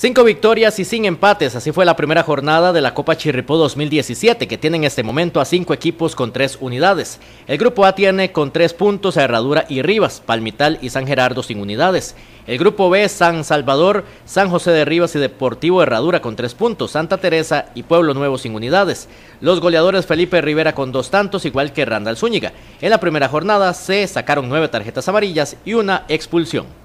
Cinco victorias y sin empates, así fue la primera jornada de la Copa Chirripó 2017, que tiene en este momento a cinco equipos con tres unidades. El grupo A tiene con tres puntos a Herradura y Rivas, Palmital y San Gerardo sin unidades. El grupo B, San Salvador, San José de Rivas y Deportivo Herradura con tres puntos, Santa Teresa y Pueblo Nuevo sin unidades. Los goleadores Felipe Rivera con dos tantos, igual que Randall Zúñiga. En la primera jornada se sacaron nueve tarjetas amarillas y una expulsión.